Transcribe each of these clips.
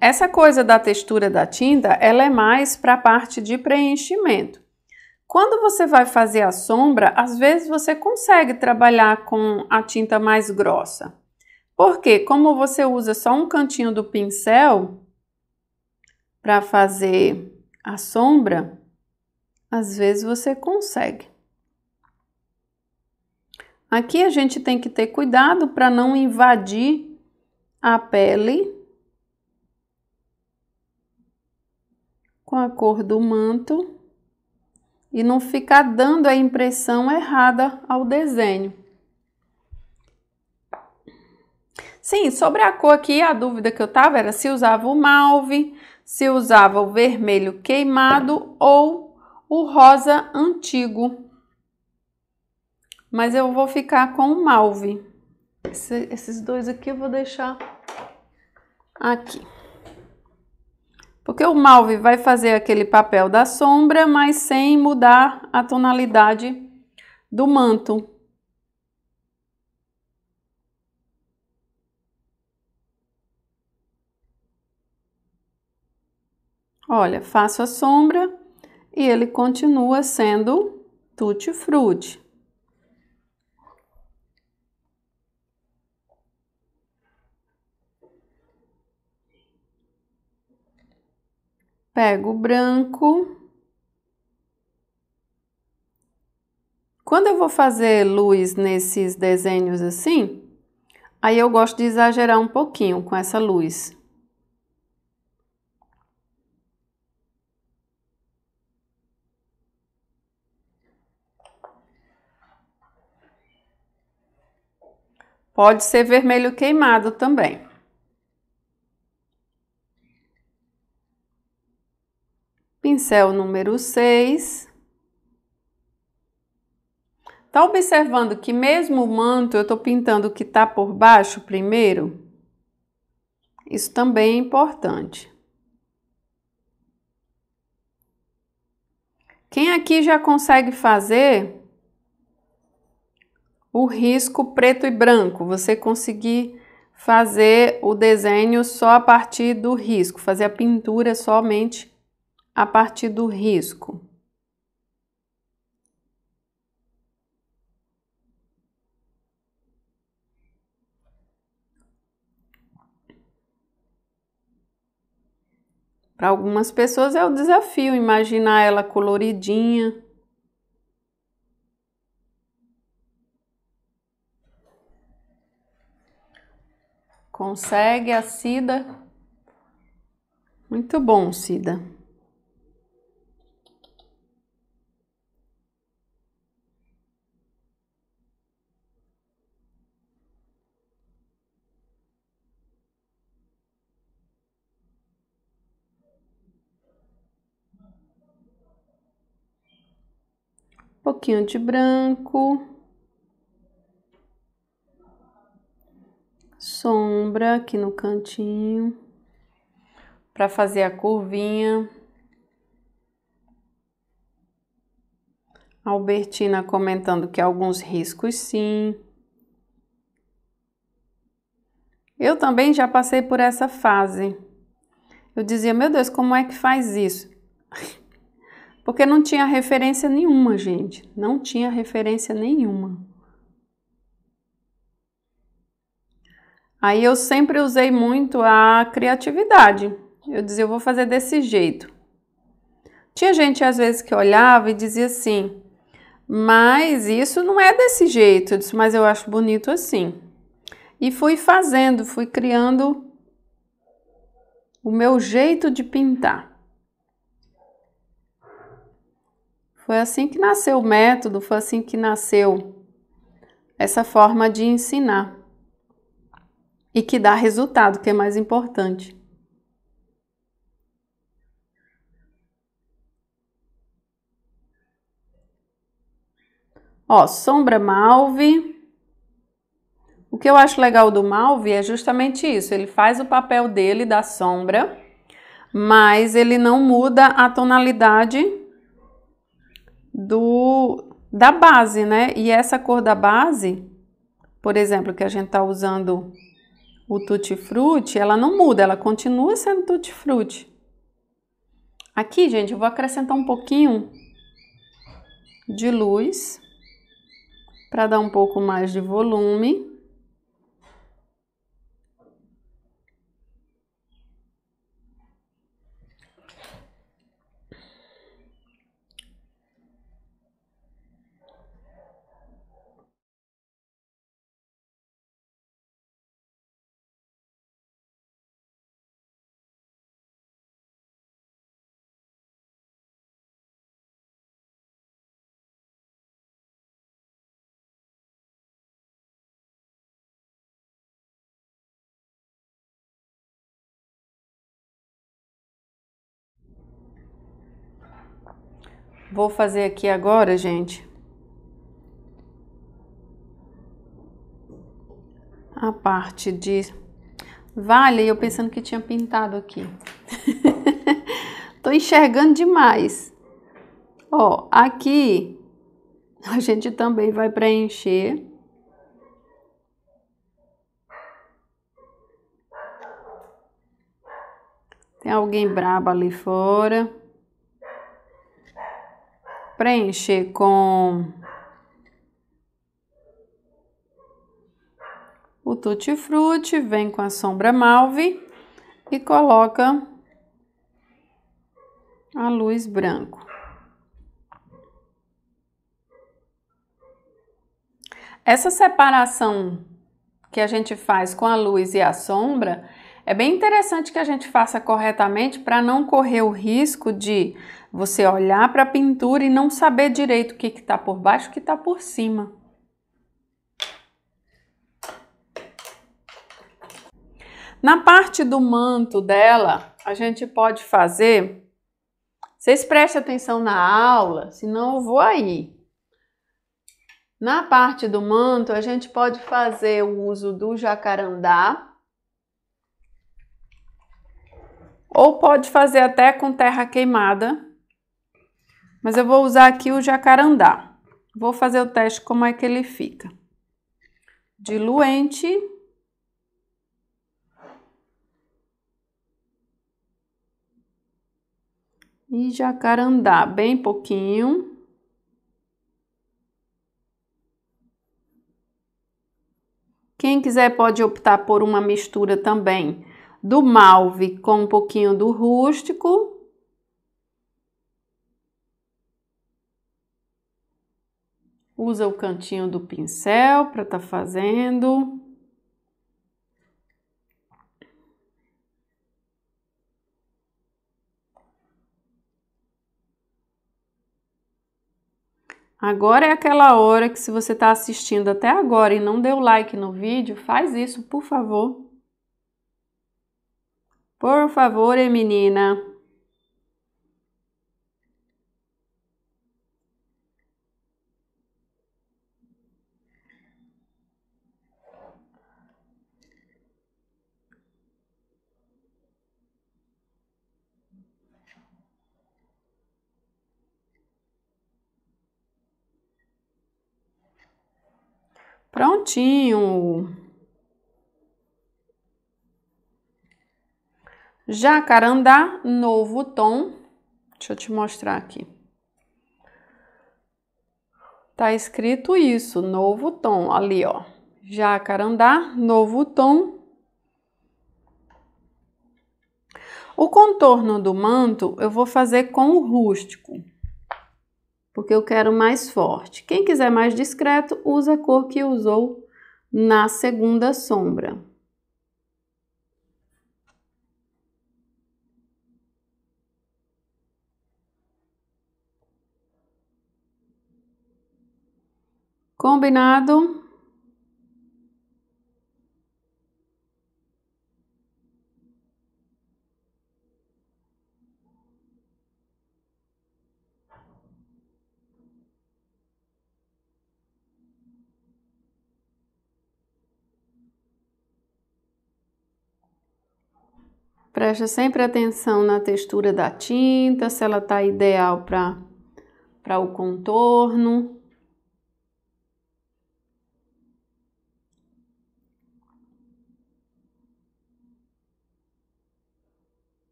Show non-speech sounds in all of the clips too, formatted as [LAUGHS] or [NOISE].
Essa coisa da textura da tinta, ela é mais para a parte de preenchimento. Quando você vai fazer a sombra, às vezes você consegue trabalhar com a tinta mais grossa. Porque como você usa só um cantinho do pincel para fazer a sombra, às vezes você consegue. Aqui a gente tem que ter cuidado para não invadir a pele cor do manto e não ficar dando a impressão errada ao desenho. Sim, sobre a cor aqui, a dúvida que eu tava era se usava o malve, se usava o vermelho queimado ou o rosa antigo. Mas eu vou ficar com o malve. Esse, esses dois aqui eu vou deixar aqui. Porque o Malve vai fazer aquele papel da sombra, mas sem mudar a tonalidade do manto. Olha, faço a sombra e ele continua sendo tutti-frutti. pego o branco. Quando eu vou fazer luz nesses desenhos assim, aí eu gosto de exagerar um pouquinho com essa luz. Pode ser vermelho queimado também. pincel é número 6. Tá observando que mesmo o manto eu estou pintando o que está por baixo primeiro? Isso também é importante. Quem aqui já consegue fazer o risco preto e branco? Você conseguir fazer o desenho só a partir do risco, fazer a pintura somente a partir do risco. Para algumas pessoas é o desafio imaginar ela coloridinha. Consegue a Cida? Muito bom, Cida. pouquinho de branco, sombra aqui no cantinho para fazer a curvinha. Albertina comentando que alguns riscos sim. Eu também já passei por essa fase. Eu dizia, meu Deus, como é que faz isso? [LAUGHS] Porque não tinha referência nenhuma, gente. Não tinha referência nenhuma. Aí eu sempre usei muito a criatividade. Eu dizia, eu vou fazer desse jeito. Tinha gente às vezes que olhava e dizia assim: "Mas isso não é desse jeito". Eu disse: "Mas eu acho bonito assim". E fui fazendo, fui criando o meu jeito de pintar. Foi assim que nasceu o método, foi assim que nasceu essa forma de ensinar e que dá resultado, que é mais importante. Ó, sombra Malve. O que eu acho legal do Malve é justamente isso, ele faz o papel dele da sombra, mas ele não muda a tonalidade do da base, né? E essa cor da base, por exemplo, que a gente tá usando o tutti frutti, ela não muda, ela continua sendo tutti frutti. Aqui, gente, eu vou acrescentar um pouquinho de luz para dar um pouco mais de volume. Vou fazer aqui agora, gente, a parte de vale, eu pensando que tinha pintado aqui. [LAUGHS] Tô enxergando demais. Ó, aqui a gente também vai preencher. Tem alguém brabo ali fora preencher com o Tutti Frutti, vem com a sombra Malve e coloca a luz branco. Essa separação que a gente faz com a luz e a sombra é bem interessante que a gente faça corretamente para não correr o risco de você olhar para a pintura e não saber direito o que está por baixo e o que está por cima. Na parte do manto dela, a gente pode fazer. Vocês prestem atenção na aula, senão eu vou aí. Na parte do manto, a gente pode fazer o uso do jacarandá. Ou pode fazer até com terra queimada. Mas eu vou usar aqui o jacarandá. Vou fazer o teste como é que ele fica. Diluente. E jacarandá, bem pouquinho. Quem quiser pode optar por uma mistura também do malve com um pouquinho do rústico usa o cantinho do pincel para estar tá fazendo. Agora é aquela hora que se você está assistindo até agora e não deu like no vídeo, faz isso, por favor. Por favor, menina. Prontinho. Jacarandá, novo tom. Deixa eu te mostrar aqui. Tá escrito isso, novo tom, ali, ó. Jacarandá, novo tom. O contorno do manto eu vou fazer com o rústico porque eu quero mais forte. Quem quiser mais discreto, usa a cor que usou na segunda sombra. Combinado? Preste sempre atenção na textura da tinta, se ela está ideal para o contorno.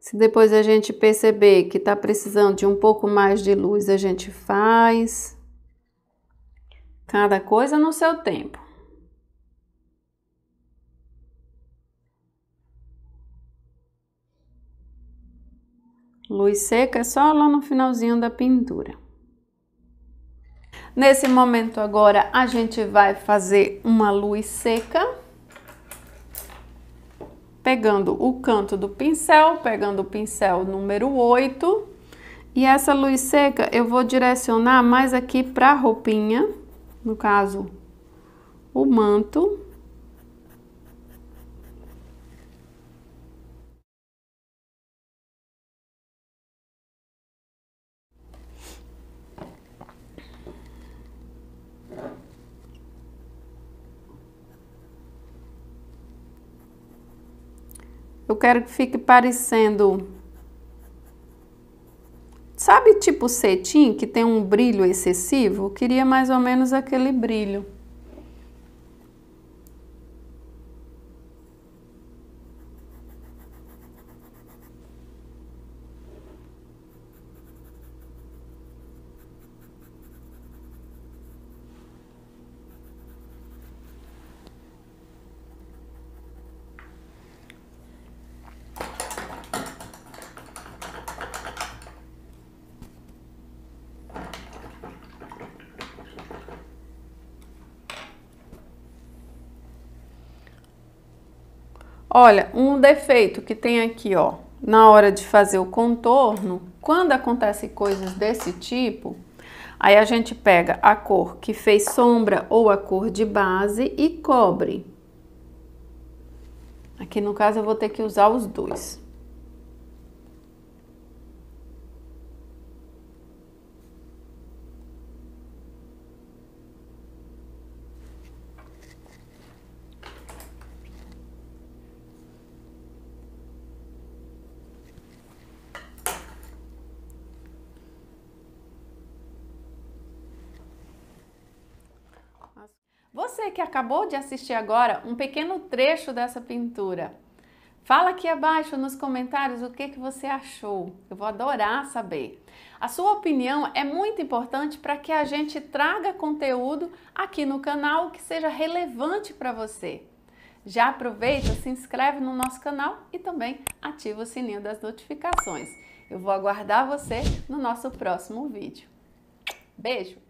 Se depois a gente perceber que está precisando de um pouco mais de luz, a gente faz. Cada coisa no seu tempo. Luz seca é só lá no finalzinho da pintura. Nesse momento agora, a gente vai fazer uma luz seca. Pegando o canto do pincel, pegando o pincel número 8. E essa luz seca eu vou direcionar mais aqui para a roupinha no caso, o manto. Eu quero que fique parecendo tipo cetim, que tem um brilho excessivo, queria mais ou menos aquele brilho. Olha, um defeito que tem aqui, ó, na hora de fazer o contorno, quando acontecem coisas desse tipo, aí a gente pega a cor que fez sombra ou a cor de base e cobre. Aqui no caso eu vou ter que usar os dois. Você que acabou de assistir agora um pequeno trecho dessa pintura, fala aqui abaixo nos comentários o que, que você achou. Eu vou adorar saber. A sua opinião é muito importante para que a gente traga conteúdo aqui no canal que seja relevante para você. Já aproveita, se inscreve no nosso canal e também ativa o sininho das notificações. Eu vou aguardar você no nosso próximo vídeo. Beijo!